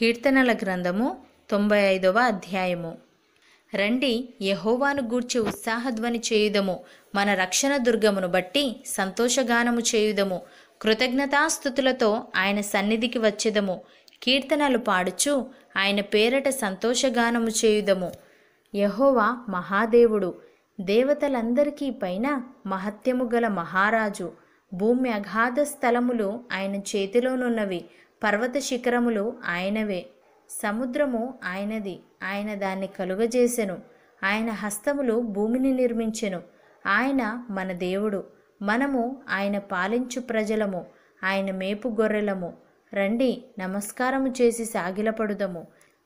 కీర్తనల గ్రంథము తొంభై ఐదవ అధ్యాయము రండి యహోవాను గూర్చి ఉత్సాహధ్వని చేయుదము మన రక్షణ దుర్గమును బట్టి సంతోషగానము చేయుదము కృతజ్ఞతాస్థుతులతో ఆయన సన్నిధికి వచ్చేదము కీర్తనలు పాడుచు ఆయన పేరట సంతోషగానము చేయుదము యహోవా మహాదేవుడు దేవతలందరికీ పైన మహత్యము గల మహారాజు భూమి అగాధ స్థలములు ఆయన చేతిలోనున్నవి పర్వత శిఖరములు ఆయనవే సముద్రము ఆయనది ఆయన దాన్ని కలుగజేసెను ఆయన హస్తములు భూమిని నిర్మించెను ఆయన మన దేవుడు మనము ఆయన పాలించు ప్రజలము ఆయన మేపు గొర్రెలము రండి నమస్కారము చేసి సాగిలపడుదము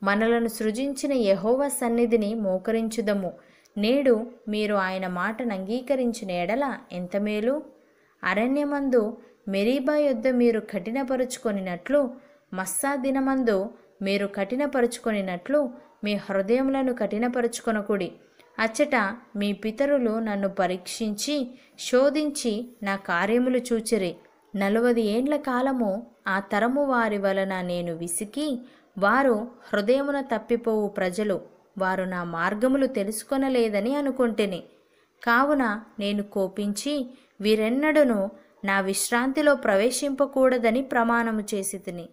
మనలను సృజించిన యహోవ సన్నిధిని మోకరించుదము నేడు మీరు ఆయన మాటను అంగీకరించిన ఎడల ఎంత మేలు అరణ్యమందు మెరీబా యొద్ద మీరు కఠినపరుచుకొనినట్లు మస్సా దినమందు మీరు కఠినపరుచుకొనినట్లు మీ హృదయములను కఠినపరుచుకొనకూడి అచ్చట మీ పితరులు నన్ను పరీక్షించి శోధించి నా కార్యములు చూచిరి నలవది ఏండ్ల కాలము ఆ తరము వారి వలన నేను విసికి వారు హృదయమున తప్పిపోవు ప్రజలు వారు నా మార్గములు తెలుసుకొనలేదని అనుకుంటేనే కావున నేను కోపించి వీరెన్నడూను నా విశ్రాంతిలో ప్రవేశింపకూడదని ప్రమాణము చేసి తిని